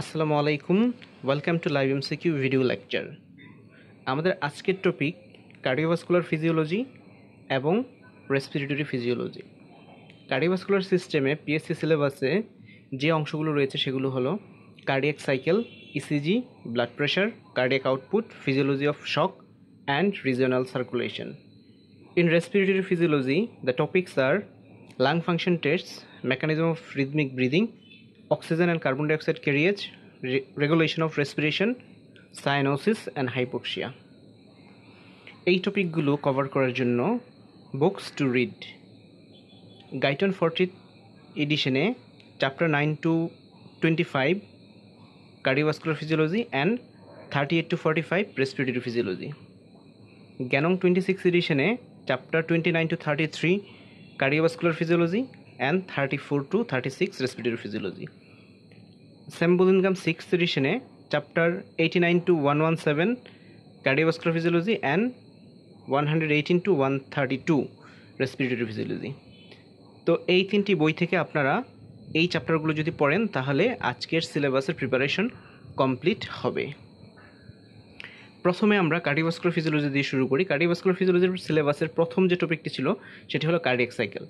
আসসালামু আলাইকুম welcome to live MCQ video lecture আমাদের আজকের টপিক কার্ডিওভাস্কুলার ফিজিওলজি এবং রেসপিরেটরি ফিজিওলজি কার্ডিওভাস্কুলার সিস্টেমে পিএসসি সিলেবাসে যে অংশগুলো রয়েছে সেগুলো হলো cardiac cycle ECG blood pressure cardiac output physiology of shock and regional circulation in respiratory physiology the topics are lung function test mechanism of rhythmic breathing oxygen and carbon dioxide carriage regulation of respiration cyanosis and hypoxia এই টপিকগুলো cover করার জন্য books to read Guyton forty এডিশনে chapter nine to twenty five cardiovascular physiology and thirty eight to forty five respiratory physiology Ganong twenty six এডিশনে chapter twenty nine to thirty three cardiovascular physiology and thirty four to thirty six respiratory physiology Sembulingam six এডিশনে chapter eighty nine to one one seven cardiovascular physiology and one hundred eighteen to one thirty two respiratory physiology তো এই তিনটি বই থেকে আপনারা এই চ্যাপ্টারগুলো যদি পড়েন তাহলে আজকের সিলেবাসের প্রিপারেশন কমপ্লিট হবে প্রথমে আমরা কার্ডিওভাস্কুলার ফিজিওলজি দিয়ে শুরু করি কার্ডিওভাস্কুলার ফিজিওলজির সিলেবাসের প্রথম যে টপিকটি ছিল সেটি হলো কার্ডিয়াক সাইকেল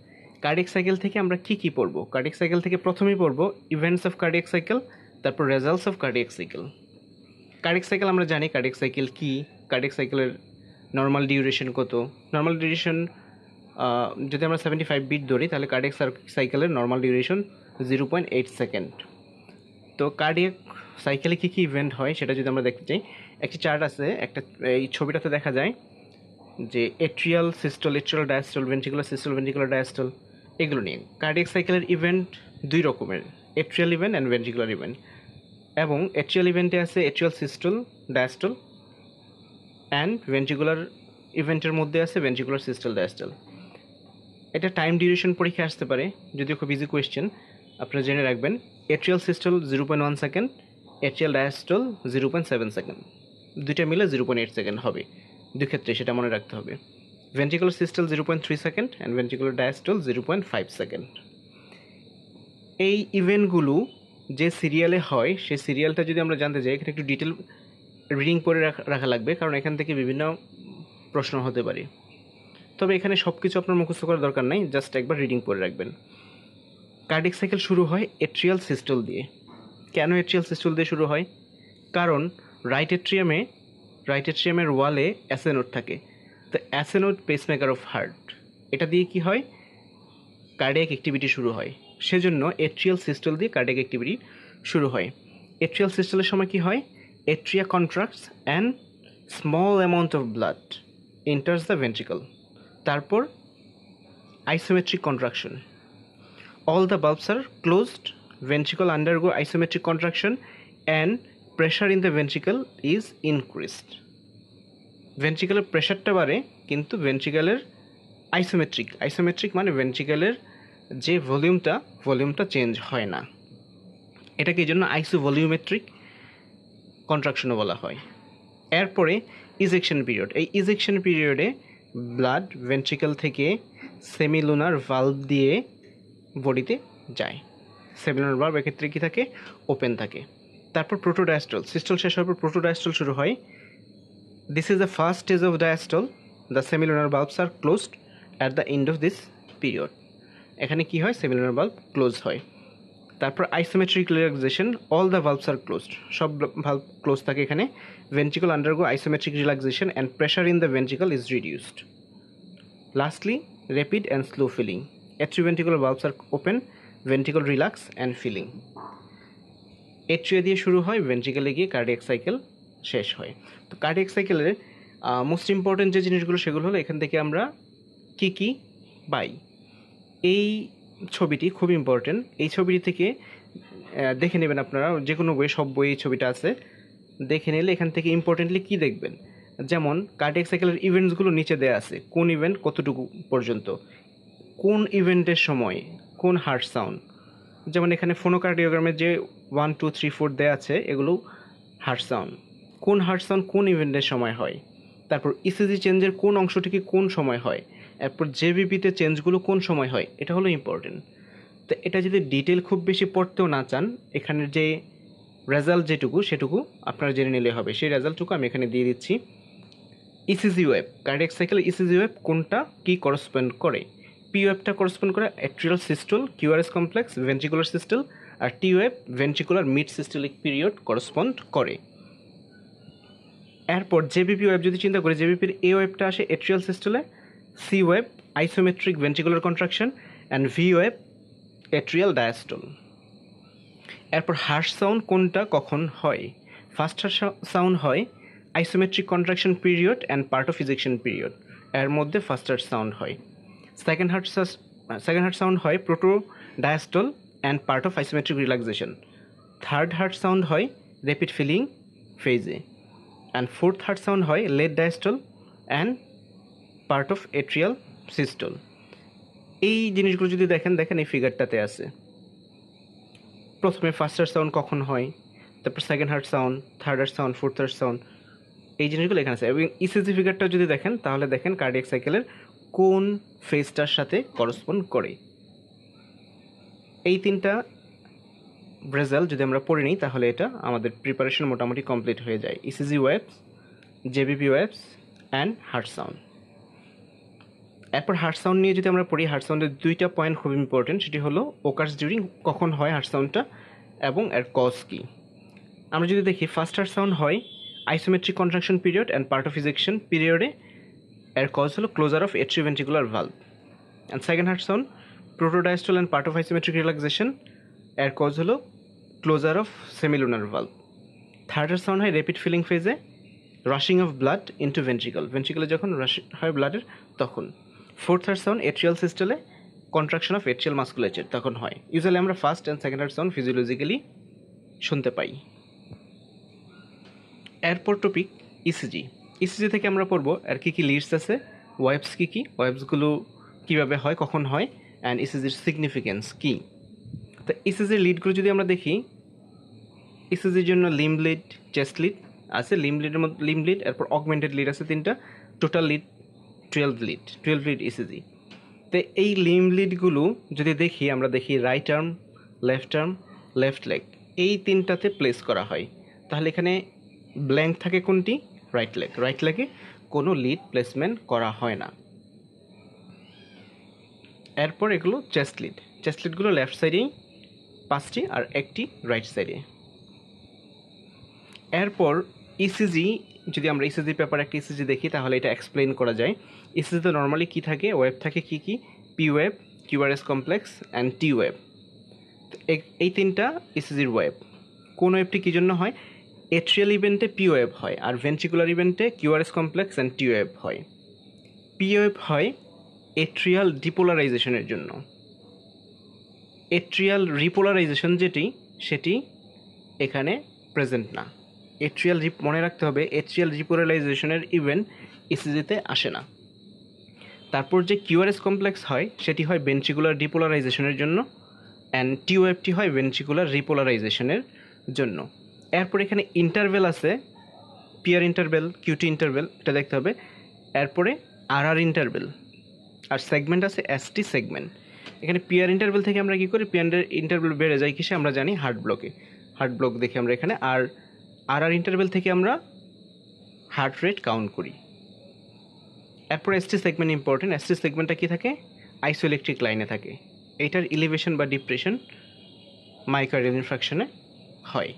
কার্ডিক সাইকেল থেকে আমরা কি কি পড়ব কার্ডিক সাইকেল থেকে প্রথমেই পড়ব ইভেন্টস অফ কার্ডিক সাইকেল তারপর results of cardiac cycle cardiac cycle আমরা জানি কার্ডিক সাইকেল কি কার্ডিক সাইকেলের নর্মাল ডিউরেশন কত নর্মাল ডিউরেশন যদি আমরা সেভেন্টি ফাইভ বিট ধরি তাহলে কার্ডিক সাইকেলের normal duration zero point eight second তো কার্ডিয়াক সাইকেলে কী কী ইভেন্ট হয় সেটা যদি আমরা দেখতে চাই একটি চার্ট আছে একটা এই ছবিটাতে দেখা যায় যে atrial systole atrial diastole ventricular systole ventricular diastole এগুলো নিয়ে কার্ডিয়াক সাইকেলের ইভেন্ট দুই রকমের atrial event and ventricular event এবং এট্রিয়াল ইভেন্টে আছে atrial systole diastole and ventricular ইভেন্টের মধ্যে আছে ভেন্ট্রিকুলার সিস্টল ডায়াস্টল এটা টাইম ডিউরেশন পরীক্ষা আসতে পারে যদিও খুব ইজি কোয়েশ্চেন আপনারা জেনে রাখবেন atrial systole zero point one second atrial diastole zero point seven second দুইটা মিলে জিরো পয়েন্ট এইট সেকেন্ড হবে দুক্ষেত্রে সেটা মনে রাখতে হবে ventricular systole 0.3 second and ventricular diastole 0.5 second এই ইভেন্টগুলো যে সিরিয়ালে হয় সেই সিরিয়ালটা যদি আমরা জানতে চাই এখানে একটু ডিটেল রিডিং করে রাখা লাগবে কারণ এখান থেকে বিভিন্ন প্রশ্ন হতে পারে তবে এখানে সব কিছু আপনার মুখস্থ করার দরকার নাই জাস্ট একবার রিডিং করে রাখবেন কার্ডিক সাইকেল শুরু হয় এট্রিয়াল সিস্টল দিয়ে কেন এট্রিয়াল সিস্টল দিয়ে শুরু হয় কারণ রাইট এট্রিয়ামে রাইট এট্রিয়ামের ওয়ালে অ্যাসেনোড থাকে the SA node pacemaker of heart এটা দিয়ে কি হয় কার্ডিয়াক অ্যাক্টিভিটি শুরু হয় সেজন্য এট্রিয়াল সিস্টেল দিয়ে কার্ডিয়াক অ্যাক্টিভিটি শুরু হয় এট্রিয়াল সিস্টেলের সময় কি হয় atria contracts and small amount of blood enters the ventricle তারপর isometric contraction all the valves are closed ventricle undergo isometric contraction and pressure in the ventricle is increased ভেন্ট্রিকালের প্রেশারটা বাড়ে কিন্তু ভেন্ট্রিকালের আইসোমেট্রিক আইসোমেট্রিক মানে ভেন্ট্রিকালের যে ভলিউমটা ভলিউমটা চেঞ্জ হয় না এটাকে এই জন্য আইসো ভলিউমেট্রিক কন্ট্রাকশনও বলা হয় এরপরে ইজেকশন পিরিয়ড এই ইজেকশন পিরিয়ডে ব্লাড ভেন্ট্রিকাল থেকে সেমিলুনার ভাল্ভ দিয়ে বডিতে যায় সেমিলুনার ভাল্ভ এক্ষেত্রে কী থাকে ওপেন থাকে তারপর প্রোটোডাইস্টল সিস্টল শেষ হওয়ার পর প্রোটোডাইস্টল শুরু হয় This is the first stage of diastole. The semilunar bulbs are closed at the end of this period. এখানে কি হয় সেমিলুনার বাল্ব ক্লোজ হয় তারপর isometric relaxation all the valves are closed সব ভালভ ক্লোজ থাকে এখানে ventricle undergo isometric relaxation and pressure in the ventricle is reduced lastly rapid and slow filling atrioventricular valves are open ventricle relax and filling atria দিয়ে শুরু হয় ভেন্ট্রিকলে গিয়ে cardiac cycle শেষ হয় তো কার্ডিয়াক সাইকেলের মোস্ট ইম্পর্টেন্ট যে জিনিসগুলো সেগুলো হলো এখান থেকে আমরা কি কি পাই এই ছবিটি খুব ইম্পর্টেন্ট এই ছবিটি থেকে দেখে নেবেন আপনারা যে কোনো বই সব বই এই ছবিটা আছে দেখে নিলে এখান থেকে ইম্পর্টেন্টলি কি দেখবেন যেমন কার্ডিয়াক সাইকেলের ইভেন্টসগুলো নিচে দেওয়া আছে কোন ইভেন্ট কতটুকু পর্যন্ত কোন ইভেন্টের সময় কোন হার্ট সাউন্ড যেমন এখানে ফোনোকার্ডিওগ্রামের যে ওয়ান টু থ্রি ফোর দেওয়া আছে এগুলো হার্ট সাউন্ড কোন হার্টসন কোন ইভেন্টের সময় হয় তারপর ইসিজি e চেঞ্জের কোন অংশটিকে কোন সময় হয় এরপর জেবিপিতে চেঞ্জগুলো কোন সময় হয় এটা হলো ইম্পর্টেন্ট তো এটা যদি ডিটেল খুব বেশি পড়তেও না চান এখানের যে রেজাল্ট যেটুকু সেটুকু আপনারা জেনে নিলে হবে সেই রেজাল্টটুকু আমি এখানে দিয়ে দিচ্ছি ECG wave cardiac cycle ECG wave কোনটা কি করসপেন্ড করে পি ওয়েবটা করসপেন্ড করে atrial systole QRS complex ventricular systole আর T wave ventricular mid systolic period correspond করে এরপর জেবিপি ওয়েব যদি চিন্তা করি জেবিপির এ ওয়েবটা আসে এট্রিয়াল সিস্টেলে C wave isometric ventricular contraction and V wave atrial diastole এরপর হার্স সাউন্ড কোনটা কখন হয় ফার্স্ট হার্স সাউন্ড হয় isometric contraction period and ejection period এর মধ্যে ফার্স্ট হার্স সাউন্ড হয় second heart second heart sound হয় proto diastole and part of isometric relaxation third heart sound হয় র্যাপিড ফিলিং ফেজে অ্যান্ড ফোর্থ হার্ট সাউন্ড হয় late diastole and part of atrial systole এই জিনিসগুলো যদি দেখেন দেখেন এই ফিগারটাতে আছে প্রথমে ফার্স্ট হার্ট সাউন্ড কখন হয় তারপর second heart sound third heart sound fourth heart sound এই জিনিসগুলো এখানে আছে এবং ইসিজি e ফিগারটা যদি দেখেন তাহলে দেখেন কার্ডিয়াক সাইকেলের কোন ফেজটার সাথে করসপন্ড করে এই তিনটা ব্রেজাল যদি আমরা পড়ে নিই তাহলে এটা আমাদের প্রিপারেশন মোটামুটি কমপ্লিট হয়ে যায় ECG waves JVP waves and heart sound এরপর হার্ট সাউন্ড নিয়ে যদি আমরা পড়ি হার্ট সাউন্ডের দুইটা পয়েন্ট খুব ইম্পর্টেন্ট সেটি হলো ওকার্স ডিউরিং কখন হয় হার্ট সাউন্ডটা এবং এর কজ কী আমরা যদি দেখি ফার্স্ট হার্ট সাউন্ড হয় isometric contraction period and part of ejection পিরিয়ডে এর কজ হলো closure of atrioventricular valve and second heart sound protodiastole and part of isometric relaxation এর কজ হলো closure of semilunar valve third sound হয় rapid filling ফেজে rushing of blood into ventricle ভেন্ট্রিকলে যখন rushing হয় ব্লাডের তখন ফোর্থ হার্ট সাউন্ড এট্রিয়াল সিস্টেলে কন্ট্রাকশন অফ এট্রিয়াল মাস্কুলেচার তখন হয় ইউজুয়ালি আমরা first and second heart sound physiologically শুনতে পাই এরপর টপিক ইসিজি ইসিজি থেকে আমরা পড়বো আর কী কী লিডস আছে ওয়েবস কী কী ওয়েবসগুলো কীভাবে হয় কখন হয় অ্যান্ড ইসিজির সিগনিফিকেন্স কী তো এসএসের লিডগুলো যদি আমরা দেখি এসএসের জন্য লিম লিড চেস্ট লিড আছে লিম লিডের মধ্যে লিম লিড এরপর অগমেন্টেড লিড আছে তিনটা total lead twelve lead twelve lead ECG তো এই লিম লিডগুলো যদি দেখি আমরা দেখি right arm left arm left leg এই তিনটাতে প্লেস করা হয় তাহলে এখানে ব্ল্যাঙ্ক থাকে কোনটি রাইট লেগ রাইট লেগে কোনো লিড প্লেসমেন্ট করা হয় না এরপর এগুলো চেস্ট লিড চেস্ট লিডগুলো লেফট সাইডেই পাঁচটি আর একটি রাইট সাইডে এরপর ইসিজি e যদি আমরা ইসিজি e পেপার একটা ইসিজি e দেখি তাহলে এটা এক্সপ্লেন করা যায় ইসিজিতে নর্মালি কি থাকে ওয়েব থাকে কি কি P wave QRS complex and T wave এই তিনটা ইসিজির ওয়েব কোন ওয়েবটি কী জন্য হয় এট্রিয়াল ইভেন্টে পি ওয়েব হয় আর ভেন্ট্রিকুলার ইভেন্টে QRS complex and T web হয় পি ওয়েব হয় এট্রিয়াল ডিপোলারাইজেশনের জন্য এট্রিয়াল রিপোলারাইজেশন যেটি সেটি এখানে প্রেজেন্ট না এট্রিয়াল রিপ মনে রাখতে হবে এট্রিয়াল রিপোলারাইজেশনের ইভেন্ট ইসিজিতে আসে না তারপর যে কিউআরএস কমপ্লেক্স হয় সেটি হয় বেঞ্চিকুলার ডিপোলারাইজেশনের জন্য অ্যান্ড টিওএফটি হয় বেঞ্চিকুলার রিপোলারাইজেশনের জন্য এরপর এখানে ইন্টারভেল আছে পিয়ার ইন্টারভেল কিউটি ইন্টারভেল এটা দেখতে হবে এরপরে আর আর ইন্টারভেল আর সেগমেন্ট আছে এসটি সেগমেন্ট এখানে পিয়ার ইন্টারভেল থেকে আমরা কী করি পিয়ার ইন্টারভেল বেড়ে যায় কিসে আমরা জানি হার্ট ব্লকে হার্ট ব্লক দেখে আমরা এখানে আর আর আর ইন্টারভেল থেকে আমরা হার্ট রেট কাউন্ট করি এরপর এসটি সেগমেন্ট ইম্পর্টেন্ট এসটি সেগমেন্টটা কী থাকে আইসোইলেকট্রিক লাইনে থাকে এইটার ইলিভেশন বা ডিপ্রেশন মাইকার্ডিয়াল ইনফ্রাকশনে হয়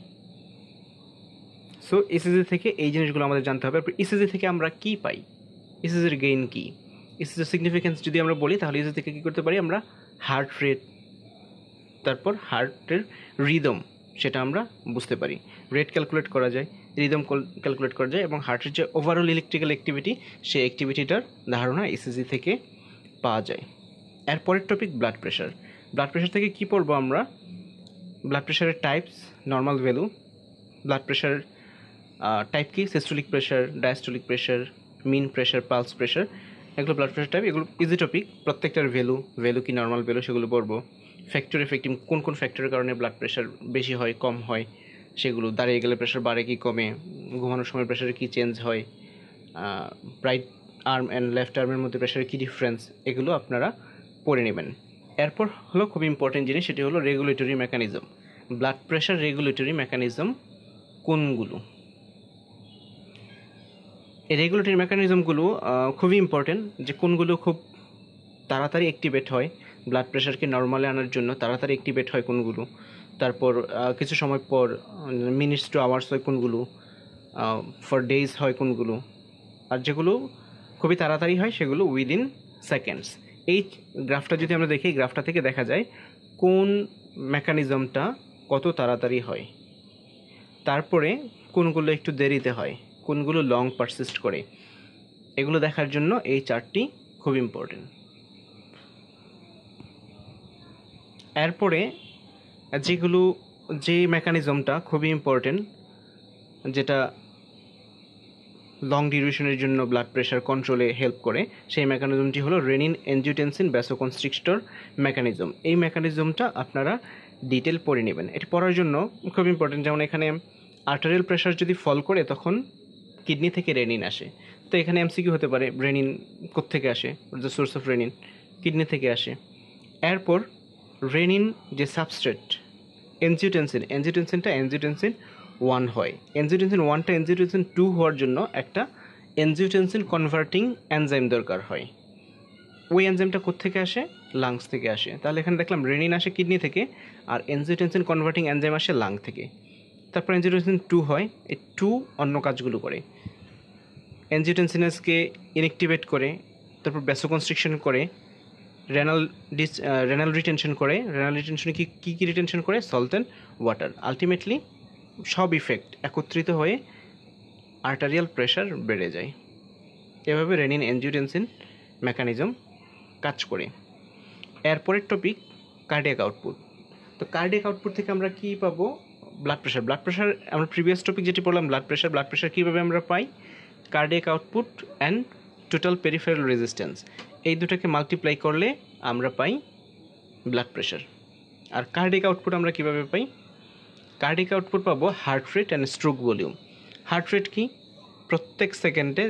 সো ইসিজি থেকে এই জিনিসগুলো আমাদের জানতে হবে এরপর ইসিজি থেকে আমরা কী পাই ইসিজির গেইন কী ইসিজির সিগনিফিকেন্স যদি আমরা বলি তাহলে ইসিজি থেকে কী করতে পারি আমরা হার্ট রেট তারপর হার্টের রিদম সেটা আমরা বুঝতে পারি রেট ক্যালকুলেট করা যায় রিদম ক্যালকুলেট করা যায় এবং হার্টের যে ওভারঅল ইলেকট্রিক্যাল অ্যাক্টিভিটি সেই অ্যাক্টিভিটিটার ধারণা এসএসজি e থেকে পাওয়া যায় এরপরের topic blood pressure blood pressure থেকে কি পড়বো আমরা ব্লাড প্রেশারের types normal value blood pressure type কি systolic pressure diastolic pressure mean pressure pulse pressure এগুলো ব্লাড প্রেশার টাইপ এগুলো ইজি টপিক প্রত্যেকটার ভ্যালু ভ্যালু কি নর্মাল ভ্যালু সেগুলো পড়বো ফ্যাক্টর এফেক্টিং কোন কোন ফ্যাক্টরের কারণে ব্লাড প্রেশার বেশি হয় কম হয় সেগুলো দাঁড়িয়ে গেলে প্রেশার বাড়ে কি কমে ঘুমানোর সময় প্রেশারে কি চেঞ্জ হয় রাইট আর্ম অ্যান্ড লেফট আর্মের মধ্যে প্রেশারে কী ডিফারেন্স এগুলো আপনারা পড়ে নেবেন এরপর হলো খুব ইম্পর্টেন্ট জিনিস সেটি হলো regulatory mechanism blood pressure regulatory mechanism কোনগুলো এই রেগুলেটরি মেকানিজমগুলো খুবই ইম্পর্টেন্ট যে কোনগুলো খুব তাড়াতাড়ি অ্যাক্টিভেট হয় ব্লাড প্রেশারকে নর্মালে আনার জন্য তাড়াতাড়ি অ্যাক্টিভেট হয় কোনগুলো তারপর কিছু সময় পর মিনিটস টু আওয়ার্স হয় কোনগুলো ফর ডেজ হয় কোনগুলো আর যেগুলো খুবই তাড়াতাড়ি হয় সেগুলো উইদিন সেকেন্ডস এই গ্রাফটা যদি আমরা দেখি গ্রাফটা থেকে দেখা যায় কোন মেকানিজমটা কত তাড়াতাড়ি হয় তারপরে কোনগুলো একটু দেরিতে হয় কোনগুলো লং পারসিস্ট করে এগুলো দেখার জন্য এই চার্টটি খুব ইম্পর্টেন্ট এরপরে যেগুলো যে মেকানিজমটা খুবই ইম্পর্টেন্ট যেটা লং ডিউরেশনের জন্য ব্লাড প্রেশার কন্ট্রোলে হেল্প করে সেই মেকানিজমটি হলো রেনিন এনজিউটেন্সিন ব্যাসোকনস্ট্রিক্টর মেকানিজম এই মেকানিজমটা আপনারা ডিটেল পড়ে নেবেন এটি পড়ার জন্য খুব ইম্পর্টেন্ট যেমন এখানে আর্টারিয়াল প্রেশার যদি ফল করে তখন কিডনি থেকে রেনিন আসে তো এখানে এমসিকিউ হতে পারে রেনিন থেকে আসে the source of renin kidney থেকে আসে এরপর রেনিন যে সাবস্ট্রেট এনজিউটেন্সিন এনজিউটেন্সিনটা এনজিউটেন্সিন ওয়ান হয় এনজিউটেন্সিন ওয়ানটা এনজিউটেন্সিন টু হওয়ার জন্য একটা এনজিউটেন্সিন কনভার্টিং এনজাইম দরকার হয় ওই এনজাইমটা কোথেকে আসে লাংস থেকে আসে তাহলে এখানে দেখলাম রেনিন আসে কিডনি থেকে আর এনজিওটেনসিন কনভার্টিং এনজাইম আসে লাং থেকে তারপর এনজিওটেন্সিন টু হয় এই টু অন্য কাজগুলো করে অ্যাঞ্জিওটেনসিনাসকে ইনএক্টিভেট করে তারপর ব্যাসোকনস্ট্রিকশন করে রেনাল ডিস রেনাল রিটেনশন করে রেনাল রিটেনশনে কী কী কী রিটেনশন করে সল্ট অ্যান্ড ওয়াটার আলটিমেটলি সব ইফেক্ট একত্রিত হয়ে আর্টারিয়াল প্রেশার বেড়ে যায় এভাবে রেনিন এনজিওটেন্সিন মেকানিজম কাজ করে এরপরের টপিক কার্ডিয়াক আউটপুট তো কার্ডিয়াক আউটপুট থেকে আমরা কী পাবো ব্লাড প্রেশার ব্লাড প্রেশার আমরা প্রিভিয়াস টপিক যেটি পড়লাম ব্লাড প্রেশার ব্লাড প্রেশার কীভাবে আমরা পাই cardiac output and total peripheral resistance এই দুটাকে মাল্টিপ্লাই করলে আমরা পাই ব্লাড প্রেশার আর কার্ডিক আউটপুট আমরা কীভাবে পাই কার্ডিক আউটপুট পাবো heart rate and stroke volume heart rate কি প্রত্যেক সেকেন্ডে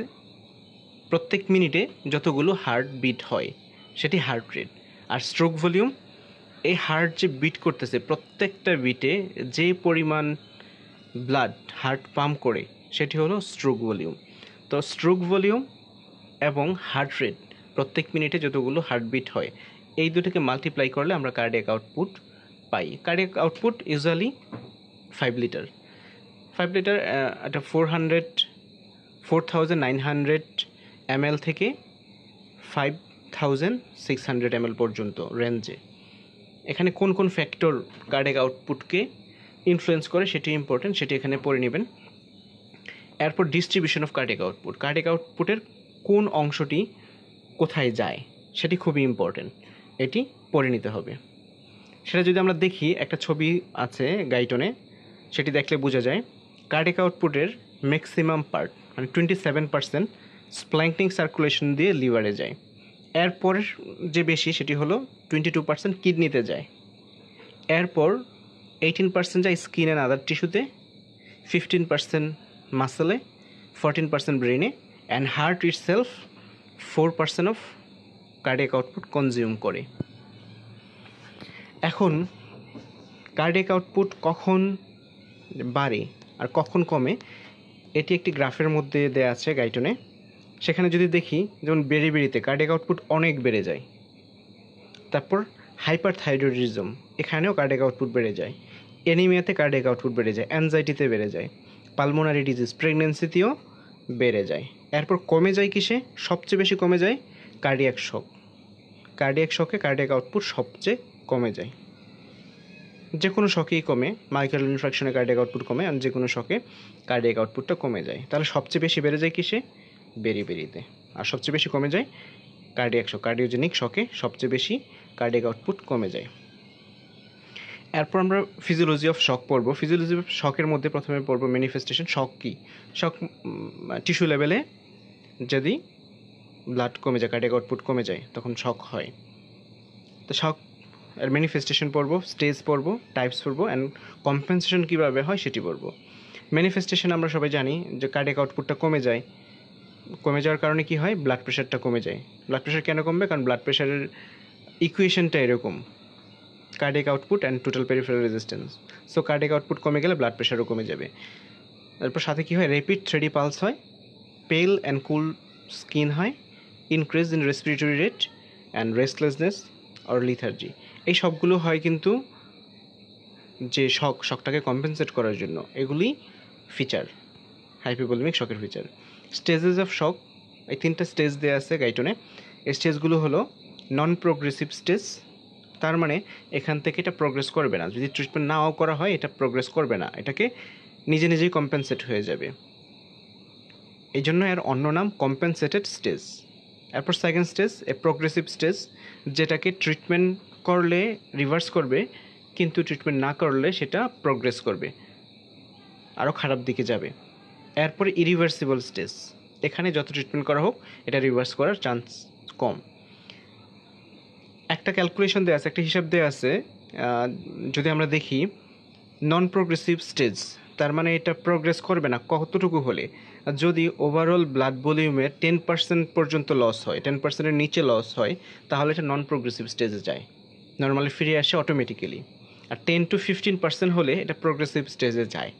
প্রত্যেক মিনিটে যতগুলো হার্ট বিট হয় সেটি হার্ট রেট আর স্ট্রোক ভলিউম এই হার্ট যে বিট করতেছে প্রত্যেকটা বিটে যে পরিমাণ ব্লাড হার্ট পাম্প করে সেটি হলো স্ট্রোক ভলিউম তো স্ট্রোক ভলিউম এবং হার্ট রেট প্রত্যেক মিনিটে যতগুলো হার্টবিট হয় এই দুটোকে মাল্টিপ্লাই করলে আমরা কার্ডিয়াক আউটপুট পাই cardiac output usually five liter five liter একটা four hundred four thousand nine hundred M L থেকে five thousand six hundred M L পর্যন্ত রেঞ্জে এখানে কোন কোন ফ্যাক্টর কার্ডেক আউটপুটকে ইনফ্লুয়েন্স করে সেটি ইম্পর্টেন্ট সেটি এখানে পড়ে নেবেন এরপর distribution of cardiac output cardiac আউটপুটের কোন অংশটি কোথায় যায় সেটি খুবই ইম্পর্টেন্ট এটি পড়ে নিতে হবে সেটা যদি আমরা দেখি একটা ছবি আছে গাইটনে সেটি দেখলে বোঝা যায় কার্ডেক আউটপুটের ম্যাক্সিমাম পার্ট মানে twenty seven percent splanchnic circulation দিয়ে লিভারে যায় এরপর যে বেশি সেটি হলো টোয়েন্টি টু পার্সেন্ট কিডনিতে যায় এরপর এইটিন পার্সেন্ট যায় স্কিন অ্যান্ড আদার টিস্যুতে ফিফটিন পার্সেন্ট মাসেলে ফোরটিন পার্সেন্ট ব্রেনে and heart itself four percent of cardiac output consume করে এখন কার্ডিয়াক আউটপুট কখন বাড়ে আর কখন কমে এটি একটি গ্রাফের মধ্যে দেয়া আছে গাইটনে সেখানে যদি দেখি যেমন বেড়ে বেড়িতে কার্ডিয়াক আউটপুট অনেক বেড়ে যায় তারপর হাইপার থাইরয়েডিজম এখানেও কার্ডিয়াক আউটপুট বেড়ে যায় অ্যানিমিয়াতে কার্ডিয়াক আউটপুট বেড়ে যায় অ্যানজাইটিতে বেড়ে যায় পালমোনারি ডিজিজ প্রেগনেন্সিতেও বেড়ে যায় এরপর কমে যায় কিসে সবচেয়ে বেশি কমে যায় কার্ডিয়াক শক কার্ডিয়াক শকে কার্ডিয়াক আউটপুট সবচেয়ে কমে যায় যে কোনো শকেই কমে মাইকেল ইনফ্রাকশনে কার্ডিয়াক আউটপুট কমে আর যে কোনো শকে কার্ডিয়াক আউটপুটটা কমে যায় তাহলে সবচেয়ে বেশি বেড়ে যায় কিসে বেরিয়েতে আর সবচেয়ে বেশি কমে যায় কার্ডিয়াক শক কার্ডিওজেনিক শকে সবচেয়ে বেশি কার্ডিয়াক আউটপুট কমে যায় এরপর আমরা ফিজিওলজি অফ শক পড়ব ফিজিওলজি অফ শকের মধ্যে প্রথমে পড়ব ম্যানিফেস্টেশন শক কী শক টিস্যু লেভেলে যদি ব্লাড কমে যায় কার্ডিয়াক আউটপুট কমে যায় তখন শক হয় তো শক এর ম্যানিফেস্টেশন পড়ব স্টেজ পড়ব টাইপস পড়ব অ্যান্ড কম্পেনসেশন কীভাবে হয় সেটি পড়ব ম্যানিফেস্টেশন আমরা সবাই জানি যে কার্ডিয়াক আউটপুটটা কমে যায় কমে যাওয়ার কারণে কি হয় ব্লাড প্রেশারটা কমে যায় ব্লাড প্রেশার কেন কমবে কারণ ব্লাড প্রেশারের ইকুয়েশনটা এরকম cardiac output and total peripheral resistance so cardiac output কমে গেলে ব্লাড প্রেশারও কমে যাবে তারপর সাথে কী হয় রেপিড থ্রেডি পালস হয় পেল অ্যান্ড কুল স্কিন হয় increase in respiratory rate and restlessness or lethargy এই সবগুলো হয় কিন্তু যে শখ শখটাকে কম্পেনসেট করার জন্য এগুলি ফিচার হাইপিবলমিক শখের ফিচার স্টেজেস অফ শক এই তিনটা স্টেজ দেওয়া আছে গাইটনে এই স্টেজগুলো হলো নন প্রোগ্রেসিভ স্টেজ তার মানে এখান থেকে এটা প্রোগ্রেস করবে না যদি ট্রিটমেন্ট নাও করা হয় এটা প্রোগ্রেস করবে না এটাকে নিজে নিজেই কম্পেনসেট হয়ে যাবে এই জন্য এর অন্য নাম কম্পেনসেটেড স্টেজ এরপর সেকেন্ড স্টেজ এ প্রোগ্রেসিভ স্টেজ যেটাকে ট্রিটমেন্ট করলে রিভার্স করবে কিন্তু ট্রিটমেন্ট না করলে সেটা প্রোগ্রেস করবে আরও খারাপ দিকে যাবে এরপরে ইরিভার্সিবল স্টেজ এখানে যত ট্রিটমেন্ট করা হোক এটা রিভার্স করার চান্স কম একটা ক্যালকুলেশন দেওয়া আছে একটা হিসাব দেওয়া আছে যদি আমরা দেখি নন প্রোগ্রেসিভ স্টেজ তার মানে এটা প্রোগ্রেস করবে না কতটুকু হলে যদি ওভারঅল ব্লাড ভলিউমের টেন পার্সেন্ট পর্যন্ত লস হয় টেন পার্সেন্টের নিচে লস হয় তাহলে এটা নন প্রোগ্রেসিভ স্টেজে যায় নর্মালি ফিরে আসে অটোমেটিক্যালি আর টেন টু ফিফটিন পার্সেন্ট হলে এটা প্রোগ্রেসিভ স্টেজে যায়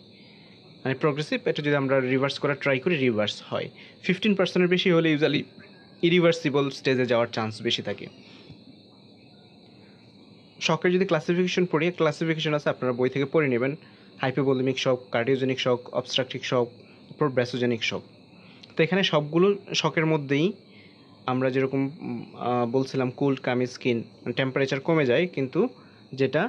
মানে প্রোগ্রেসিভ এটা যদি আমরা রিভার্স করার ট্রাই করি রিভার্স হয় ফিফটিন পার্সেন্টের বেশি হলে ইউজালি ইরিভার্সিবল স্টেজে যাওয়ার চান্স বেশি থাকে শখের যদি ক্লাসিফিকেশন পড়ি ক্লাসিফিকেশন আছে আপনারা বই থেকে পড়ে নেবেন হাইপোবোলমিক শক কার্ডিওজেনিক শক অবস্ট্রাকটিক শক ব্যাসোজেনিক শক তো এখানে সবগুলো শখের মধ্যেই আমরা যেরকম বলছিলাম কোল্ড কামি স্কিন টেম্পারেচার কমে যায় কিন্তু যেটা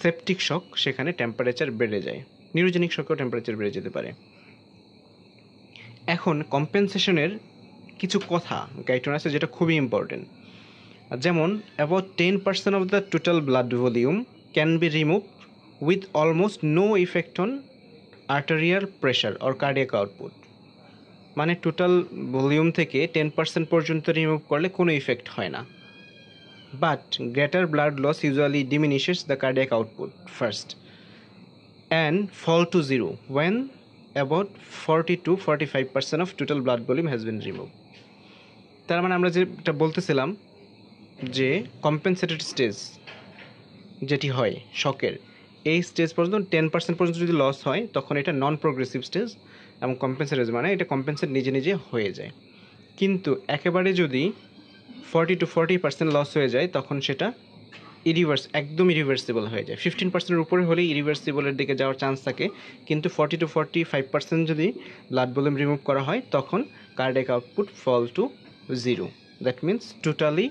সেপটিক শক সেখানে টেম্পারেচার বেড়ে যায় নিউরোজেনিক শকেও টেম্পারেচার বেড়ে যেতে পারে এখন কম্পেনসেশনের কিছু কথা গাইটন আছে যেটা খুবই ইম্পর্টেন্ট যেমন about ten percent of the total blood volume can be remove with almost no effect on arterial pressure or cardiac output মানে টোটাল ভলিউম থেকে টেন পার্সেন্ট পর্যন্ত রিমুভ করলে কোনো ইফেক্ট হয় না but greater blood loss usually diminishes the cardiac output first and fall to zero when about 40 to 45 percent of total blood volume has been removed তার মানে আমরা যেটা বলতেছিলাম যে কম্পেনসেটেড স্টেজ যেটি হয় শকের এই স্টেজ পর্যন্ত টেন পার্সেন্ট পর্যন্ত যদি লস হয় তখন এটা নন প্রোগ্রেসিভ স্টেজ এবং কম্পেনসেটেড মানে এটা কম্পেনসেট নিজে নিজে হয়ে যায় কিন্তু একেবারে যদি forty to forty percent loss হয়ে যায় তখন সেটা ইরিভার্স একদম ইরিভার্সিবল হয়ে যায় ফিফটিন পার্সেন্টের উপরে হলে ইরিভার্সিবলের দিকে যাওয়ার চান্স থাকে কিন্তু forty to forty five percent যদি ব্লাড ভলিউম রিমুভ করা হয় তখন cardiac output fall to zero that means totally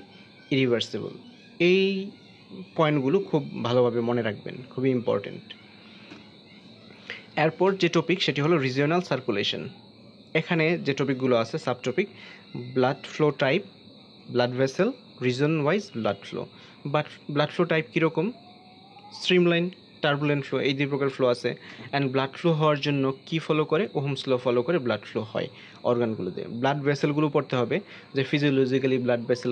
irreversible এই পয়েন্টগুলো খুব ভালোভাবে মনে রাখবেন খুবই ইম্পর্টেন্ট এরপর যে টপিক সেটি হলো রিজিওনাল সার্কুলেশন এখানে যে টপিকগুলো আছে sub topic blood flow type blood vessel region wise blood flow but blood flow type কীরকম স্ট্রিমলাইন টার্বুলেন্ট ফ্লো এই দুই প্রকার ফ্লো আছে অ্যান্ড ব্লাড ফ্লো হওয়ার জন্য কি ফলো করে ওহমস স্লো ফলো করে ব্লাড ফ্লো হয় অর্গানগুলোতে ব্লাড ভেসেলগুলো পড়তে হবে যে ফিজিওলজিক্যালি ব্লাড ভেসেল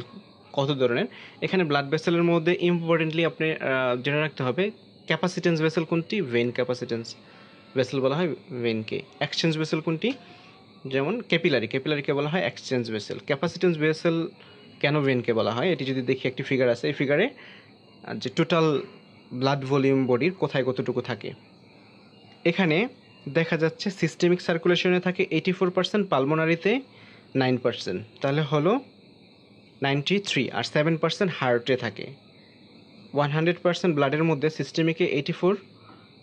কত ধরনের এখানে ব্লাড ভেসেলের মধ্যে ইম্পর্টেন্টলি আপনি জেনে রাখতে হবে ক্যাপাসিটেন্স ভেসেল কোনটি ভেন ক্যাপাসিটেন্স ভেসেল বলা হয় ভেনকে এক্সচেঞ্জ ভেসেল কোনটি যেমন ক্যাপিলারি ক্যাপিলারিকে বলা হয় এক্সচেঞ্জ ভেসেল ক্যাপাসিটেন্স ভেসেল কেন ভেনকে বলা হয় এটি যদি দেখি একটি ফিগার আছে এই ফিগারে যে টোটাল ব্লাড ভলিউম বডির কোথায় কতটুকু থাকে এখানে দেখা যাচ্ছে সিস্টেমিক সার্কুলেশনে থাকে এইটি ফোর পার্সেন্ট পালমোনারিতে নাইন পার্সেন্ট তাহলে হলো নাইনটি থ্রি আর সেভেন পার্সেন্ট হার্টে থাকে ওয়ান হান্ড্রেড পার্সেন্ট ব্লাডের মধ্যে সিস্টেমিকে এইটি ফোর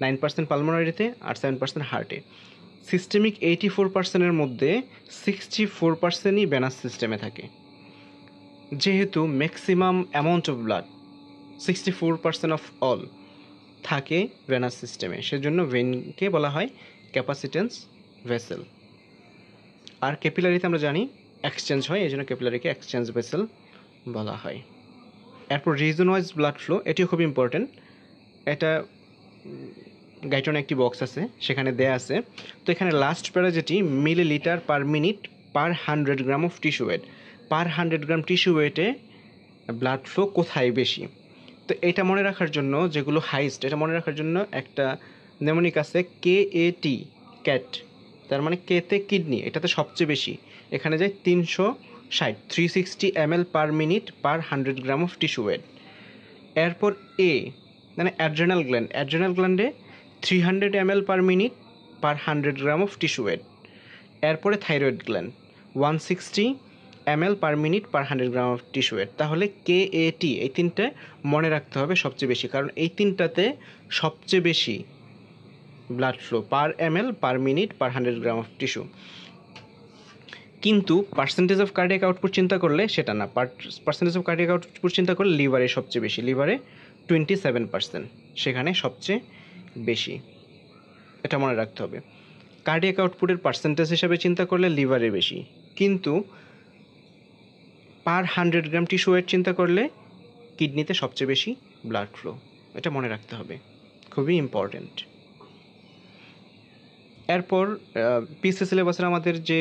নাইন পার্সেন্ট পালমোনারিতে আর সেভেন পার্সেন্ট হার্টে সিস্টেমিক এইটি ফোর পার্সেন্টের মধ্যে সিক্সটি ফোর পার্সেন্টই ব্যানাস সিস্টেমে থাকে যেহেতু maximum amount of blood sixty four percent of all থাকে ভেনাস সিস্টেমে সেজন্য ভেনকে বলা হয় ক্যাপাসিটেন্স ভেসেল আর ক্যাপিলারিতে আমরা জানি এক্সচেঞ্জ হয় এই জন্য ক্যাপিলারিকে এক্সচেঞ্জ ভেসেল বলা হয় এরপর রিজন ওয়াইজ ব্লাড ফ্লো এটিও খুব ইম্পর্টেন্ট এটা গাইটনে একটি বক্স আছে সেখানে দেয়া আছে তো এখানে লাস্ট প্যারা যেটি millilitre per minute per hundred gram of tissue weight per hundred gram tissue ওয়েটে ব্লাড ফ্লো কোথায় বেশি তো এটা মনে রাখার জন্য যেগুলো হাইস্ট এটা মনে রাখার জন্য একটা নেমনিক আছে কে এ টি ক্যাট তার মানে কেতে কিডনি এটাতে সবচেয়ে বেশি এখানে যায় তিনশো ষাট three sixty M L per minute per hundred gram of tissue weight এরপর মানে এ মানে অ্যাড্রেনাল গ্ল্যান্ড অ্যাড্রেনাল গ্ল্যান্ডে three hundred M L per minute per hundred gram of tissue weight এরপরে thyroid gland one sixty M per minute per hundred gram of tissue weight তাহলে কে এ টি এই তিনটে মনে রাখতে হবে সবচেয়ে বেশি কারণ এই তিনটাতে সবচেয়ে বেশি blood flow per M per minute per hundred gram of tissue কিন্তু পার্সেন্টেজ অফ কার্ডিয়াক আউটপুট চিন্তা করলে সেটা না পার্সেন্টেজ অফ কার্ডিয়াক আউটপুট চিন্তা করলে লিভারে সবচেয়ে বেশি লিভারে টোয়েন্টি সেভেন পার্সেন্ট সেখানে সবচেয়ে বেশি এটা মনে রাখতে হবে কার্ডিয়াক আউটপুটের পার্সেন্টেজ হিসাবে চিন্তা করলে লিভারে বেশি কিন্তু per hundred gram tissue weight চিন্তা করলে কিডনিতে সবচেয়ে বেশি ব্লাড ফ্লো এটা মনে রাখতে হবে খুবই ইম্পর্ট্যান্ট এরপর পিসি সিলেবাসের আমাদের যে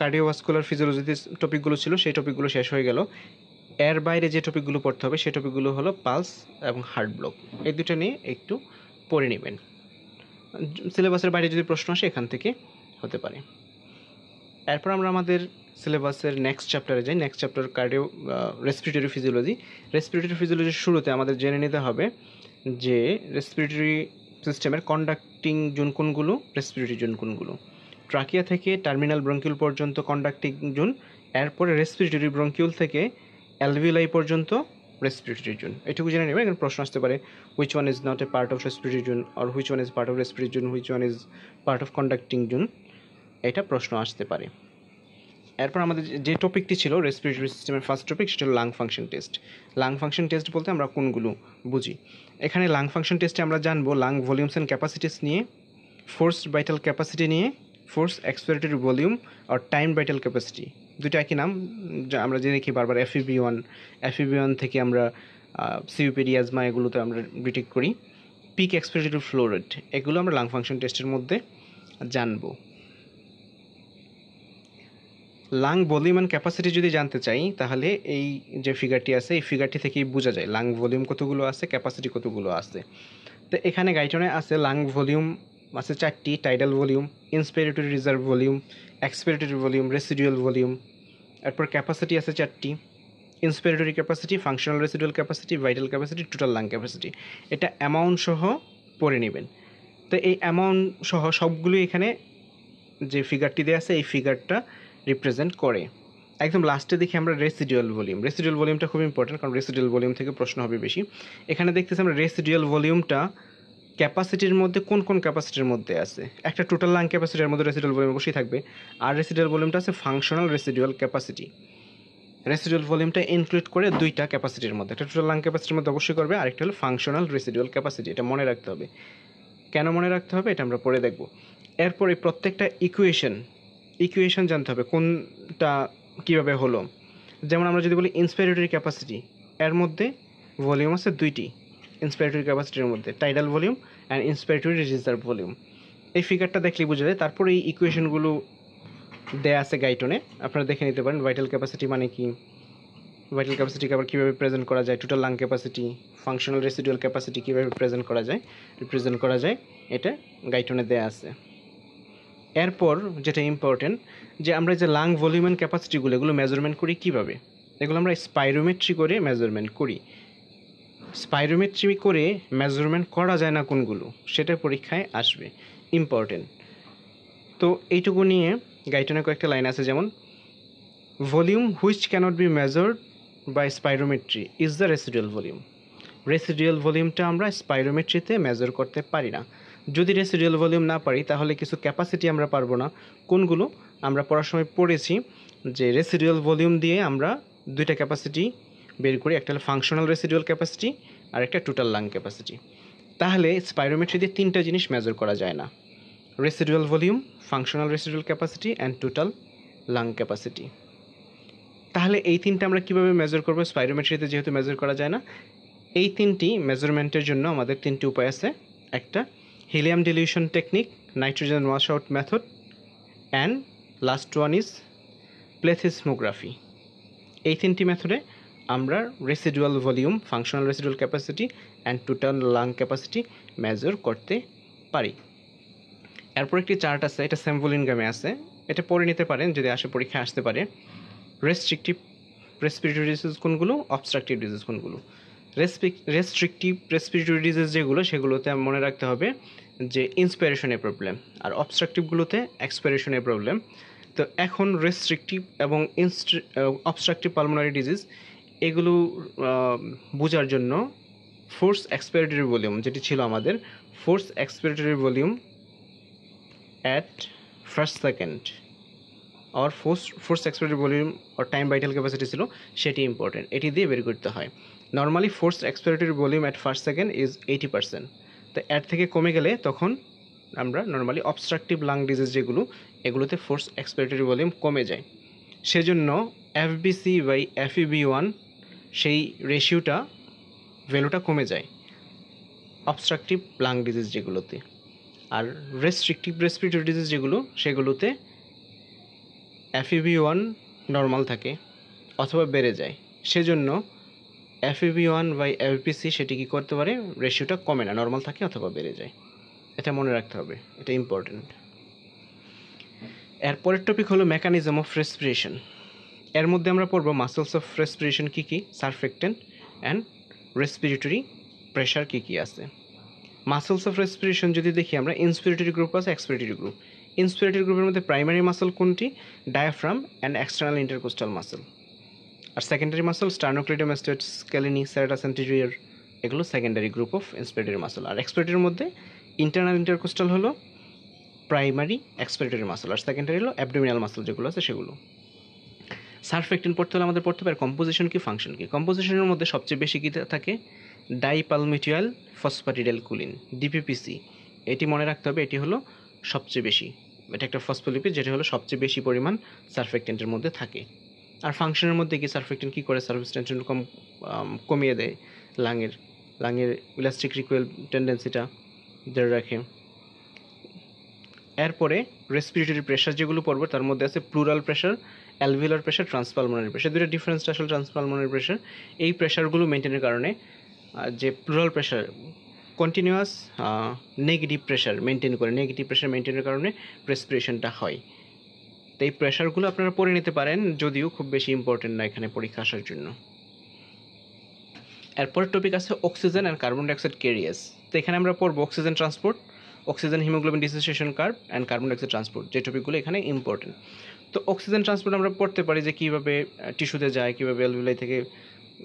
কার্ডিওভাস্কুলার ফিজিওলজিতে টপিকগুলো ছিল সেই টপিকগুলো শেষ হয়ে গেল এর বাইরে যে টপিকগুলো পড়তে হবে সেই টপিকগুলো হলো পালস এবং হার্ট ব্লক এই দুটো নিয়ে একটু পড়ে নেবেন সিলেবাসের বাইরে যদি প্রশ্ন আসে এখান থেকে হতে পারে এরপর আমরা আমাদের সিলেবাসের নেক্সট চ্যাপ্টারে যাই next chapter cardio respiratory physiology respiratory ফিজিওলজির শুরুতে আমাদের জেনে নিতে হবে যে রেসপিরেটরি সিস্টেমের কন্ডাক্টিং জোন কোনগুলো রেসপিরেটরি জোন কোনগুলো ট্রাকিয়া থেকে টার্মিনাল ব্রঙ্কিউল পর্যন্ত কন্ডাক্টিং জোন এরপরে রেসপিরেটরি ব্রঙ্কিউল থেকে অ্যালভিলাই পর্যন্ত রেসপিরেটরি জোন এটুকু জেনে নেবেন এখানে প্রশ্ন আসতে পারে which one is not a part of respiratory zone or which one is part of respiratory zone which one is part of conducting zone এটা প্রশ্ন আসতে পারে এরপর আমাদের যে টপিকটি ছিল রেসপিরেটরি সিস্টেমের ফার্স্ট টপিক সেটা হলো lung function test lung function test বলতে আমরা কোনগুলো বুঝি এখানে লাং ফাংশন টেস্টে আমরা জানবো লাং ভলিউমস অ্যান্ড ক্যাপাসিটিস নিয়ে ফোর্স ভাইটাল ক্যাপাসিটি নিয়ে ফোর্স এক্সপিরেটরি ভলিউম আর টাইম ভাইটাল ক্যাপাসিটি দুটো একই নাম যা আমরা যে দেখি বারবার এফিবি ওয়ান এফিবি ওয়ান থেকে আমরা সিউপেডিয়াজমা এগুলোতে আমরা ডিটেক্ট করি পিক এক্সপিরেটরি ফ্লোরেট এগুলো আমরা লাং ফাংশন টেস্টের মধ্যে জানবো লাং ভলিউম ক্যাপাসিটি যদি জানতে চাই তাহলে এই যে ফিগারটি আছে এই ফিগারটি থেকেই বোঝা যায় লাং ভলিউম কতগুলো আছে ক্যাপাসিটি কতগুলো আছে তো এখানে গাইটনে আছে লাং ভলিউম আছে চারটি tidal volume inspiratory reserve volume expiratory volume residual volume এরপর ক্যাপাসিটি আছে চারটি inspiratory capacity functional residual capacity vital capacity total lung capacity এটা অ্যামাউন্ট সহ পড়ে নেবেন তো এই অ্যামাউন্ট সহ সবগুলো এখানে যে ফিগারটি দেওয়া আছে এই ফিগারটা রিপ্রেজেন্ট করে একদম লাস্টে দেখি আমরা রেসিডুয়াল ভলিউম রেসিডুয়াল ভলিউমটা খুব ইম্পর্টেন্ট কারণ রেসিডুয়াল ভলিউম থেকে প্রশ্ন হবে বেশি এখানে দেখতেছি আমরা রেসিডুয়াল ভলিউমটা ক্যাপাসিটির মধ্যে কোন কোন ক্যাপাসিটির মধ্যে আছে একটা টোটাল লাং ক্যাপাসিটির মধ্যে রেসিডুয়াল ভলিউম অবশ্যই থাকবে আর রেসিডুয়াল ভলিউমটা আছে ফাংশনাল রেসিডুয়াল ক্যাপাসিটি রেসিডুয়াল ভলিউমটা ইনক্লুড করে দুইটা ক্যাপাসিটির মধ্যে একটা টোটাল লাং ক্যাপাসিটির মধ্যে অবশ্যই করবে আরেকটা হলো ফাংশনাল রেসিডুয়াল ক্যাপাসিটি এটা মনে রাখতে হবে কেন মনে রাখতে হবে এটা আমরা পরে দেখব এরপরে প্রত্যেকটা ইকুয়েশন ইকুয়েশন জানতে হবে কোনটা কিভাবে হলো যেমন আমরা যদি বলি ইন্সপিরেটরি ক্যাপাসিটি এর মধ্যে ভলিউম আছে দুইটি ইন্সপিরেটরি ক্যাপাসিটির মধ্যে tidal volume and inspiratory reserve volume এই ফিগারটা দেখলেই বোঝা যায় তারপরে এই ইকুয়েশনগুলো দেয়া আছে গাইটনে আপনারা দেখে নিতে পারেন ভাইটাল ক্যাপাসিটি মানে কি ভাইটাল ক্যাপাসিটিকে আবার কীভাবে প্রেজেন্ট করা যায় total lung capacity functional residual capacity কীভাবে প্রেজেন্ট করা যায় রিপ্রেজেন্ট করা যায় এটা গাইটনে দেয়া আছে এরপর যেটা ইম্পর্টেন্ট যে আমরা যে লাং ভলিউম অ্যান্ড ক্যাপাসিটিগুলো এগুলো মেজারমেন্ট করি কীভাবে এগুলো আমরা স্পাইরোমেট্রি করে মেজারমেন্ট করি স্পাইরোমেট্রি করে মেজারমেন্ট করা যায় না কোনগুলো সেটা পরীক্ষায় আসবে ইম্পর্টেন্ট তো এইটুকু নিয়ে গাইটনের কয়েকটা লাইন আছে যেমন volume which cannot be measured by spirometry is the residual volume residual ভলিউমটা আমরা স্পাইরোমেট্রিতে মেজার করতে পারি না যদি রেসিডিয়াল ভলিউম না পারি তাহলে কিছু ক্যাপাসিটি আমরা পারবো না কোনগুলো আমরা পড়ার সময় পড়েছি যে রেসিডিয়াল ভলিউম দিয়ে আমরা দুইটা ক্যাপাসিটি বের করি একটা হলো ফাংশনাল রেসিডিয়াল ক্যাপাসিটি আর একটা টোটাল লাং ক্যাপাসিটি তাহলে স্পাইরোমেট্রি দিয়ে তিনটা জিনিস মেজার করা যায় না residual volume functional residual capacity and total lung capacity তাহলে এই তিনটা আমরা কীভাবে মেজার করবো স্পাইরোমেট্রিতে যেহেতু মেজার করা যায় না এই তিনটি মেজারমেন্টের জন্য আমাদের তিনটি উপায় আছে একটা helium helium technique nitrogen nitrogen washout method and last one is plethysmography এই তিনটি মেথডে আমরা residual volume functional residual capacity and total lung capacity measure করতে পারি এরপর একটি চার্ট আছে এটা স্যাম্পল ইনকামে আছে এটা পড়ে নিতে পারেন যদি আসে পরীক্ষায় আসতে পারে রেস্ট্রিকটিভ রেসপিরেটরি ডিজিজ কোনগুলো অবস্ট্রাকটিভ ডিজিজ কোনগুলো রেস্ট্রিকটিভ রেসপিরেটরি ডিজিজ যেগুলো সেগুলোতে মনে রাখতে হবে যে ইন্সপিরেশনের প্রবলেম আর অবস্ট্রাকটিভগুলোতে এক্সপিরেশনের প্রবলেম তো এখন রেস্ট্রিকটিভ এবং ইনস্ট্রি অবস্ট্রাকটিভ পালমোনারি ডিজিজ এগুলো বোঝার জন্য ফোর্স এক্সপিরেটরি ভলিউম যেটি ছিল আমাদের force expiratory volume at first second আর ফোর্স ফোর্স এক্সপিরেটরি ভলিউম আর টাইম ভাইটাল ক্যাপাসিটি ছিল সেটি ইম্পর্টেন্ট এটি দিয়ে বের করতে হয় normally force expiratory volume at first second is eighty percent তো অ্যাড থেকে কমে গেলে তখন আমরা নর্মালি অবস্ট্রাকটিভ লাং ডিজিজ যেগুলো এগুলোতে ফোর্স এক্সপিরেটরি ভলিউম কমে যায় সেজন্য F VC by FEV one সেই রেশিওটা ভ্যালুটা কমে যায় অবস্ট্রাকটিভ লাং ডিজিজ যেগুলোতে আর রেস্ট্রিকটিভ রেসপিরেটরি ডিজিজ যেগুলো সেগুলোতে এফইবি ওয়ান নর্মাল থাকে অথবা বেড়ে যায় সেজন্য এফএবি ওয়ান বাই এফবিসি সেটি কী করতে পারে রেশিওটা কমে না নর্মাল থাকে অথবা বেড়ে যায় এটা মনে রাখতে হবে এটা ইম্পর্টেন্ট এরপরের টপিক হলো মেকানিজম অফ রেসপিরেশন এর মধ্যে আমরা পড়ব মাসেলস অফ রেসপিরেশন কী কী সারফেক্টেন অ্যান্ড রেসপিরেটরি প্রেশার কী কী আছে মাসেলস অফ রেসপিরেশন যদি দেখি আমরা ইন্সপিরেটরি গ্রুপ আছে এক্সপিরেটরি গ্রুপ ইন্সপিরেটরি গ্রুপের মধ্যে প্রাইমারি মাসেল কোনটি diaphragm and external intercostal muscle আর secondary muscle sternocleidomastoid scaleni serratus anterior এগুলো secondary group of expiratory muscle আর এক্সপ্রেটের মধ্যে ইন্টারনাল ইন্টারকোস্টাল হলো প্রাইমারি এক্সপ্রেটরি মাসল আর সেকেন্ডারি হলো অ্যাবডোমিনাল মাসল যেগুলো আছে সেগুলো সার্ফ পড়তে হলে আমাদের পড়তে হবে কম্পোজিশন কি ফাংশন কি কম্পোজিশনের মধ্যে সবচেয়ে বেশি কী থাকে ডাইপালমিটিয়াল ফসফাটিডাল কুলিন ডিপিপিসি এটি মনে রাখতে হবে এটি হলো সবচেয়ে বেশি এটা একটা ফসফোলিপিড যেটা হলো সবচেয়ে বেশি পরিমাণ সারফেক্টেন্টের মধ্যে থাকে আর ফাংশনের মধ্যে কি সারফেক্টেন কী করে সার্ভিস টেনশন কম কমিয়ে দেয় লাঙের লাঙের ইলাস্টিক রিকুয়েল টেন্ডেন্সিটা ধরে রাখে এরপরে রেসপিরেটরি প্রেশার যেগুলো পড়বে তার মধ্যে আছে pleural pressure alveolar pressure transpulmonary pressure দুটো ডিফারেন্সটা আসলে ট্রান্সপালমোনারি প্রেশার এই প্রেশারগুলো মেনটেনের কারণে যে pleural pressure continuous negative pressure maintain করে নেগেটিভ প্রেশার মেনটেনের কারণে রেসপিরেশনটা হয় তো এই প্রেশারগুলো আপনারা পড়ে নিতে পারেন যদিও খুব বেশি ইম্পর্টেন্ট না এখানে পরীক্ষা আসার জন্য এরপরের টপিক আছে oxygen and carbon dioxide carriers তো এখানে আমরা পড়ব oxygen transport oxygen haemoglobin dissociation curve and carbon dioxide transport যে টপিকগুলো এখানে ইম্পর্টেন্ট তো অক্সিজেন ট্রান্সপোর্ট আমরা পড়তে পারি যে কীভাবে টিস্যুতে যায় কীভাবে অ্যালভিলাই থেকে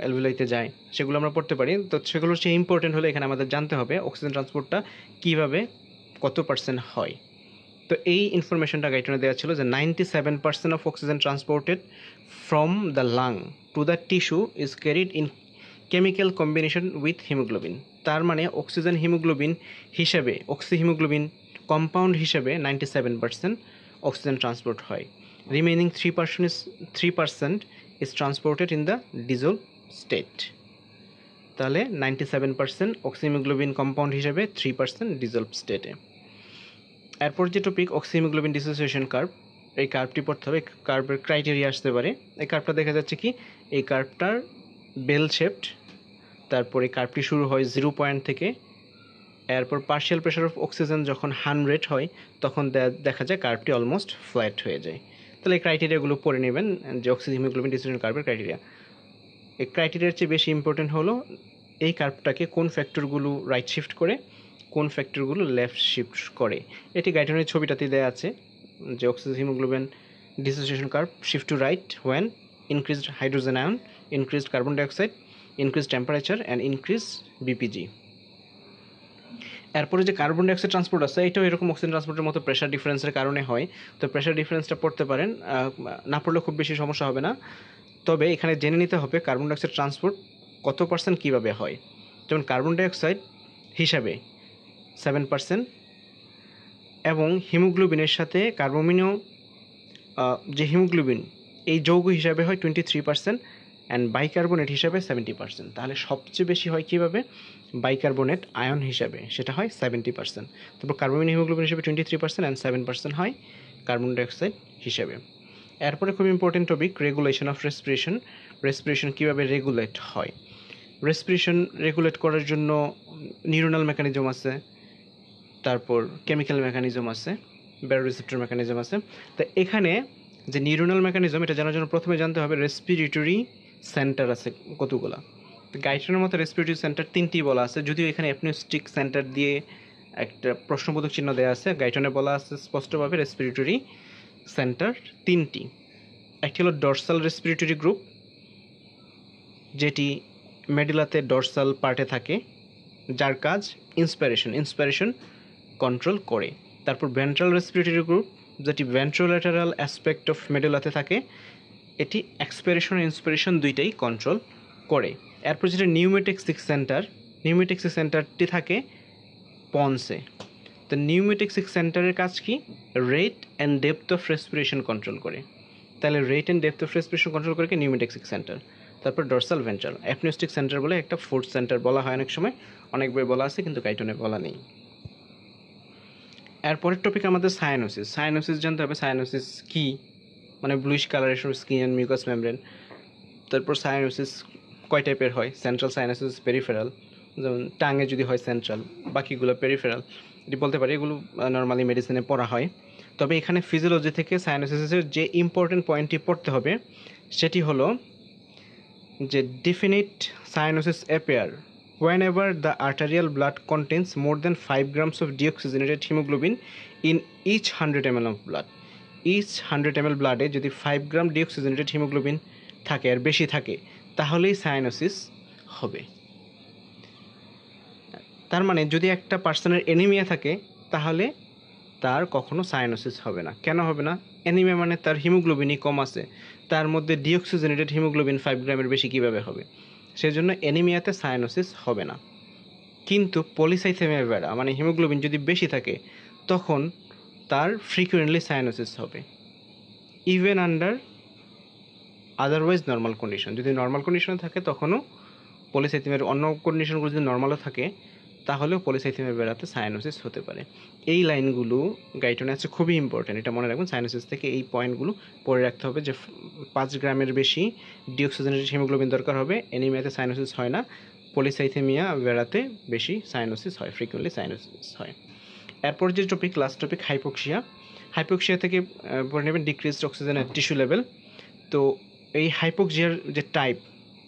অ্যালভিলাইতে যায় সেগুলো আমরা পড়তে পারি তো সেগুলো হচ্ছে ইম্পর্টেন্ট হলে এখানে আমাদের জানতে হবে অক্সিজেন ট্রান্সপোর্টটা কীভাবে কত পার্সেন্ট হয় তো এই ইনফরমেশনটা গাইডলাইনে দেওয়া ছিল যে ninety seven percent of oxygen transported from the lung to the tissue is carried in chemical combination with haemoglobin তার মানে অক্সিজেন হিমোগ্লোবিন হিসাবে অক্সি হিমোগ্লোবিন কম্পাউন্ড হিসাবে ninety seven percent oxygen transport হয় remaining three percent is three percent is transported in the dissolved state তাহলে ninety seven percent oxyhaemoglobin compound হিসাবে three percent dissolve স্টেটে এরপর যে টপিক অক্সিহিমোগ্লোবিন ডিসোসিয়েশন কার্ভ এই কার্ভটি পড়তে হবে কার্ভের ক্রাইটেরিয়া আসতে পারে এই কার্ভটা দেখা যাচ্ছে কি এই কার্ভটার বেল শেপড তারপরে কার্ভটি শুরু হয় জিরো পয়েন্ট থেকে এরপর পার্শিয়াল প্রেশার অফ অক্সিজেন যখন হান্ড্রেড হয় তখন দেখা যায় কার্ভটি অলমোস্ট ফ্ল্যাট হয়ে যায় তাহলে এই ক্রাইটেরিয়াগুলো পড়ে নেবেন যে অক্সিহিমোগ্লোবিন ডিসোসিয়েশন কার্ভের ক্রাইটেরিয়া এই ক্রাইটেরিয়ার চেয়ে বেশি ইম্পর্টেন্ট হলো এই কার্ভটাকে কোন ফ্যাক্টরগুলো রাইট শিফট করে কোন ফ্যাক্টরগুলো লেফট শিফট করে এটি গাইডনের ছবিটাতে দেওয়া আছে যে oxygen haemoglobin dissociation curve shift to right when increased hydrogen ion increased carbon dioxide increase temperature and increase BPG এরপরে যে কার্বন ডাইঅক্সাইড ট্রান্সপোর্ট আছে এটাও এরকম অক্সিজেন ট্রান্সপোর্টের মতো প্রেশার ডিফারেন্সের কারণে হয় তো প্রেশার ডিফারেন্সটা পড়তে পারেন না পড়লে খুব বেশি সমস্যা হবে না তবে এখানে জেনে নিতে হবে কার্বন ডাইঅক্সাইড ট্রান্সপোর্ট কত পার্সেন্ট কীভাবে হয় যেমন কার্বন ডাইঅক্সাইড হিসাবে সেভেন পার্সেন্ট এবং হিমোগ্লোবিনের সাথে কার্বোমিনীয় যে হিমোগ্লোবিন এই যৌগ হিসাবে হয় twenty three percent and bicarbonate হিসাবে সেভেন্টি পার্সেন্ট তাহলে সবচেয়ে বেশি হয় কীভাবে বাইকার্বোনেট আয়ন হিসাবে সেটা হয় সেভেন্টি পার্সেন্ট তারপর কার্বোমিন হিমোগ্লোবিন হিসেবে twenty three percent and seven percent হয় কার্বন ডাইঅক্সাইড হিসাবে এরপরে খুব important topic regulation of respiration respiration কীভাবে রেগুলেট হয় রেসপিরেশন রেগুলেট করার জন্য নিউরোনাল মেকানিজম আছে তারপর কেমিক্যাল মেকানিজম আছে রিসেপ্টর মেকানিজম আছে তো এখানে যে নিউরোনাল মেকানিজম এটা জানার জন্য প্রথমে জানতে হবে রেসপিরেটরি সেন্টার আছে কতগুলা গাইটনের মতো রেসপিরেটরি সেন্টার তিনটি বলা আছে যদিও এখানে অ্যাপনিস্টিক সেন্টার দিয়ে একটা প্রশ্নবোধক চিহ্ন দেওয়া আছে গাইটনে বলা আছে স্পষ্টভাবে রেসপিরেটরি সেন্টার তিনটি একটি হলো ডরসাল রেসপিরেটরি গ্রুপ যেটি মেডিলাতে ডরসাল পার্টে থাকে যার কাজ ইন্সপিরেশন ইন্সপিরেশন কন্ট্রোল করে তারপর ভেন্ট্রাল রেসপিরেটরি গ্রুপ যেটি ভেন্ট্রোলেটারাল অ্যাসপেক্ট অফ মেডুলাতে থাকে এটি এক্সপিরেশন ইন্সপিরেশন দুইটাই কন্ট্রোল করে এরপর যেটা নিউমেটিক্সিক সেন্টার নিউমেটিক্সিক সেন্টারটি থাকে পন্সে তো নিউমেটিক্সিক সেন্টারের কাজ কি rate and depth of respiration control করে তাহলে rate and depth of respiration control করে কি নিউমেটিক্সিক সেন্টার তারপর ডর্সাল ভেন্ট্রাল অ্যাপনিস্টিক সেন্টার বলে একটা ফুড সেন্টার বলা হয় অনেক সময় অনেকবার বলা আছে কিন্তু কাইটনে বলা নেই এরপরের টপিক আমাদের সায়ানোসিস সায়ানোসিস জানতে হবে সায়ানোসিস কি মানে bluish colouration skin and mucous membrane তারপর সায়ানোসিস কয় টাইপের হয় সেন্ট্রাল সায়ানোসিস পেরিফেরাল যেমন টাঙে যদি হয় সেন্ট্রাল বাকিগুলো পেরিফেরাল এটি বলতে পারি এগুলো নর্মালি মেডিসিনে পড়া হয় তবে এখানে ফিজিওলজি থেকে সায়ানোসিসের যে ইম্পর্টেন্ট পয়েন্টটি পড়তে হবে সেটি হলো যে definite cyanosis appear whenever the arterial blood contains more than 5 grams of deoxygenated hemoglobin in each 100 ml of blood each 100 ml blood এ যদি 5 গ্রাম ডিঅক্সিজেনেটেড হিমোগ্লোবিন থাকে আর বেশি থাকে তাহলেই সায়ানোসিস হবে তার মানে যদি একটা পার্সনের অ্যানিমিয়া থাকে তাহলে তার কখনো সায়ানোসিস হবে না কেন হবে না অ্যানিমিয়া মানে তার হিমোগ্লোবিনই কম আছে তার মধ্যে ডিঅক্সিজেনেটেড হিমোগ্লোবিন ফাইভ গ্রামের বেশি কীভাবে হবে সেজন্য অ্যানিমিয়াতে সায়ানোসিস হবে না কিন্তু পলিসাইথেমিয়া বেড়া মানে হিমোগ্লোবিন যদি বেশি থাকে তখন তার ফ্রিকুয়েন্টলি সায়ানোসিস হবে even under otherwise normal condition যদি নর্মাল কন্ডিশনে থাকে তখনও পলিসাইথেমিয়ার অন্য কন্ডিশনগুলো যদি নর্মালও থাকে তাহলেও পলিসাইথেমিয়া বেড়াতে সায়নোসিস হতে পারে এই লাইনগুলো আছে খুবই ইম্পর্ট্যান্ট এটা মনে রাখবেন সায়নোসিস থেকে এই পয়েন্টগুলো পড়ে রাখতে হবে যে পাঁচ গ্রামের বেশি ডিঅক্সিজেনেটেড হিমোগ্লোবিন দরকার হবে অ্যানিমিয়াতে সায়নোসিস হয় না পলিসাইথেমিয়া বেড়াতে বেশি সায়নোসিস হয় ফ্রিকুয়েন্টলি সায়নোসিস হয় এরপর যে topic last topic hypoxia hypoxia থেকে পড়ে নেবেন ডিক্রিজড অক্সিজেন টিস্যু লেভেল তো এই হাইপোক্সিয়ার যে টাইপ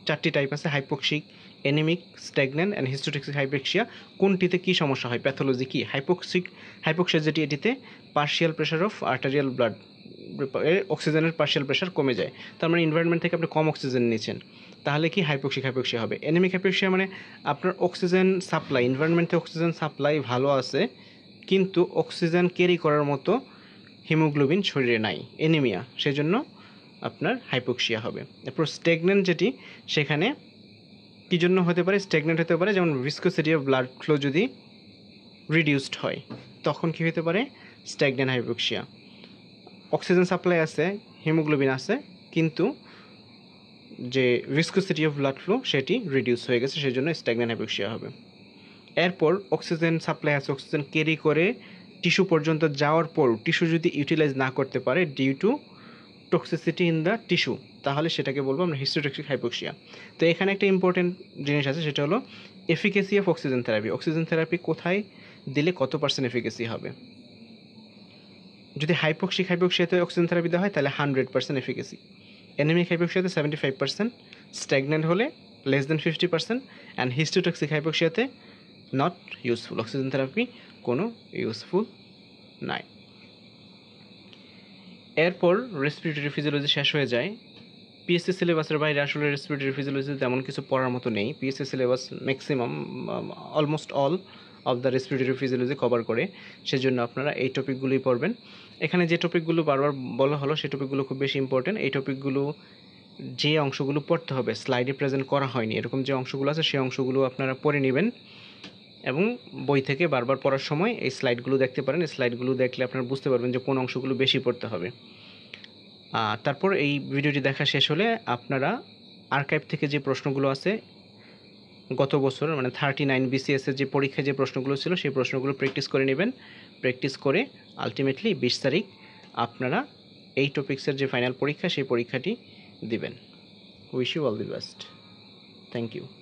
চারটি টাইপ আছে hypoxic anaemic stagnant and histotoxic hypoxia কোনটিতে কী সমস্যা হয় প্যাথোলজি কি হাইপোক্সিক হাইপোক্সিয়া যেটি এটিতে partial pressure of arterial blood অক্সিজেনের পার্শিয়াল প্রেশার কমে যায় তার মানে এনভায়রনমেন্ট থেকে আপনি কম অক্সিজেন নিচ্ছেন তাহলে কি হাইপোক্সিক হাইপোক্সিয়া হবে অ্যানিমিক হাইপোক্সিয়া মানে আপনার অক্সিজেন সাপ্লাই এনভায়রনমেন্টে অক্সিজেন সাপ্লাই ভালো আছে কিন্তু অক্সিজেন ক্যারি করার মতো হিমোগ্লোবিন শরীরে নাই এনিমিয়া সেজন্য আপনার হাইপোক্সিয়া হবে এরপর স্টেগনেন্ট যেটি সেখানে কী জন্য হতে পারে স্টেগনেন্ট হতে পারে যেমন ভিসকোসিটি অফ ব্লাড ফ্লো যদি রিডিউসড হয় তখন কী হতে পারে স্ট্যাগনেন হাইপোক্সিয়া অক্সিজেন সাপ্লাই আছে হিমোগ্লোবিন আছে কিন্তু যে ভিসকোসিটি অফ ব্লাড ফ্লো সেটি রিডিউস হয়ে গেছে সেই জন্য স্টেগনেন্ট হাইপোক্সিয়া হবে এরপর অক্সিজেন সাপ্লাই আছে অক্সিজেন ক্যারি করে টিস্যু পর্যন্ত যাওয়ার পর টিস্যু যদি ইউটিলাইজ না করতে পারে due to toxicity in the tissue তাহলে সেটাকে বলবো আমরা হিস্টোটক্সিক হাইপোক্সিয়া তো এখানে একটা ইম্পর্টেন্ট জিনিস আছে সেটা হলো efficacy of oxygen therapy oxygen therapy কোথায় দিলে কত পার্সেন্ট এফিকেসি হবে যদি হাইপোক্সিক হাইপোক্সিয়াতে অক্সিজেন থেরাপি দেওয়া হয় তাহলে হান্ড্রেড পার্সেন্ট এফিকেসি এনেমিক হাইপোক্সিয়াতে সেভেন্টি ফাইভ পার্সেন্ট স্ট্যাগনেন্ট হলে less than fifty percent and histotoxic হাইপোক্সিয়াতে নট ইউজফুল অক্সিজেন থেরাপি কোনো ইউজফুল নাই এরপর রেসপিরেটরি ফিজিওলজি শেষ হয়ে যায় পিএসসি সিলেবাসের বাইরে আসলে রেসপিরেটরি ফিজিওলজি তেমন কিছু পড়ার মতো নেই PSC syllabus maximum almost all of the respiratory physiology cover করে সেজন্য আপনারা এই টপিকগুলোই পড়বেন এখানে যে টপিকগুলো বারবার বলা হলো সেই টপিকগুলো খুব বেশি ইম্পর্টেন্ট এই টপিকগুলো যে অংশগুলো পড়তে হবে স্লাইডে প্রেজেন্ট করা হয়নি এরকম যে অংশগুলো আছে সেই অংশগুলো আপনারা পড়ে নেবেন এবং বই থেকে বারবার পড়ার সময় এই স্লাইডগুলো দেখতে পারেন স্লাইডগুলো দেখলে আপনারা বুঝতে পারবেন যে কোন অংশগুলো বেশি পড়তে হবে তারপর এই ভিডিওটি দেখা শেষ হলে আপনারা আর্কাইভ থেকে যে প্রশ্নগুলো আছে গত বছর মানে থার্টি নাইন বিসিএসের যে পরীক্ষায় যে প্রশ্নগুলো ছিল সেই প্রশ্নগুলো প্র্যাকটিস করে নেবেন প্র্যাকটিস করে আলটিমেটলি বিশ তারিখ আপনারা এই টপিক্সের যে ফাইনাল পরীক্ষা সেই পরীক্ষাটি দিবেন wish you all the best thank you